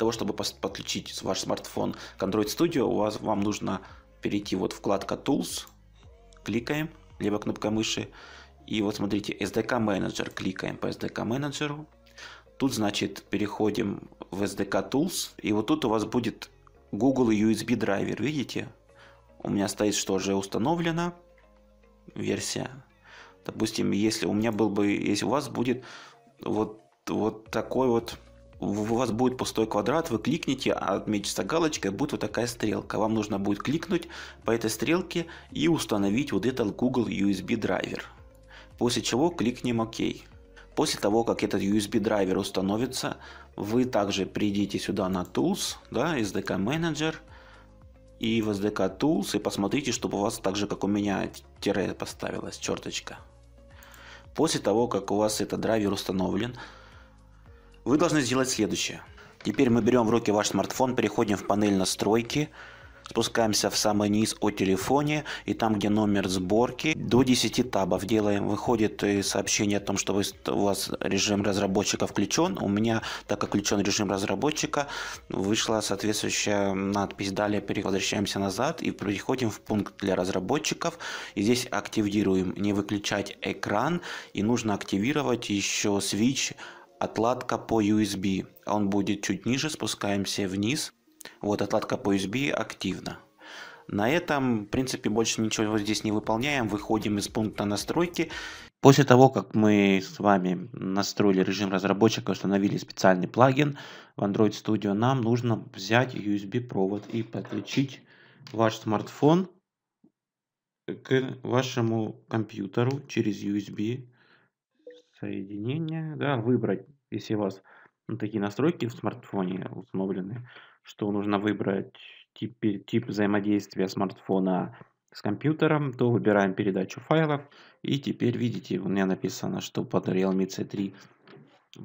того, чтобы подключить ваш смартфон к Android Studio, у вас, вам нужно перейти вот вкладка Tools, кликаем, либо кнопкой мыши, и вот смотрите, SDK Manager, кликаем по SDK менеджеру. Тут, значит, переходим в SDK Tools, и вот тут у вас будет Google USB драйвер, видите? У меня стоит, что уже установлена версия. Допустим, если у меня был бы, если у вас будет вот, вот такой вот у вас будет пустой квадрат, вы кликните, а отмечется галочкой, будет вот такая стрелка. Вам нужно будет кликнуть по этой стрелке и установить вот этот Google USB драйвер. После чего кликнем ОК. После того, как этот USB драйвер установится, вы также придите сюда на Tools, да, SDK Manager и в SDK Tools и посмотрите, чтобы у вас так же, как у меня, тире поставилась, черточка. После того, как у вас этот драйвер установлен, вы должны сделать следующее. Теперь мы берем в руки ваш смартфон, переходим в панель настройки, спускаемся в самый низ о телефоне, и там, где номер сборки, до 10 табов делаем. Выходит э, сообщение о том, что вы, у вас режим разработчика включен. У меня, так как включен режим разработчика, вышла соответствующая надпись. Далее возвращаемся назад и переходим в пункт для разработчиков. И здесь активируем «Не выключать экран», и нужно активировать еще свич отладка по USB. Он будет чуть ниже, спускаемся вниз. Вот отладка по USB активна. На этом, в принципе, больше ничего здесь не выполняем. Выходим из пункта настройки. После того, как мы с вами настроили режим разработчика, установили специальный плагин в Android Studio, нам нужно взять USB-провод и подключить ваш смартфон к вашему компьютеру через USB соединение, да, выбрать, если у вас ну, такие настройки в смартфоне установлены, что нужно выбрать тип, тип взаимодействия смартфона с компьютером, то выбираем передачу файлов. И теперь видите, у меня написано, что под Realme C3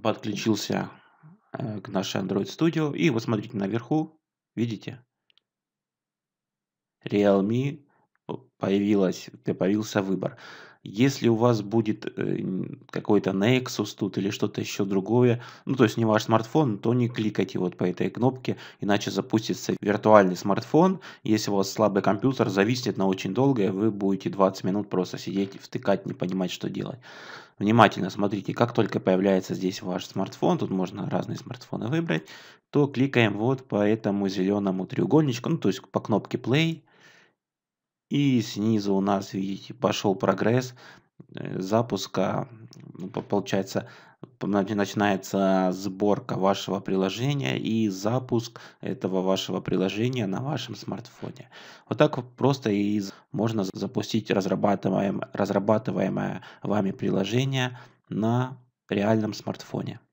подключился э, к нашей Android Studio. И вот смотрите наверху, видите? Realme э, появилась, появился выбор. Если у вас будет э, какой-то Nexus тут или что-то еще другое, ну то есть не ваш смартфон, то не кликайте вот по этой кнопке, иначе запустится виртуальный смартфон. Если у вас слабый компьютер, зависнет на очень долго, и вы будете 20 минут просто сидеть, втыкать, не понимать, что делать. Внимательно смотрите, как только появляется здесь ваш смартфон, тут можно разные смартфоны выбрать, то кликаем вот по этому зеленому треугольничку, ну то есть по кнопке play, и снизу у нас, видите, пошел прогресс э, запуска, ну, получается, начинается сборка вашего приложения и запуск этого вашего приложения на вашем смартфоне. Вот так просто и можно запустить разрабатываемое, разрабатываемое вами приложение на реальном смартфоне.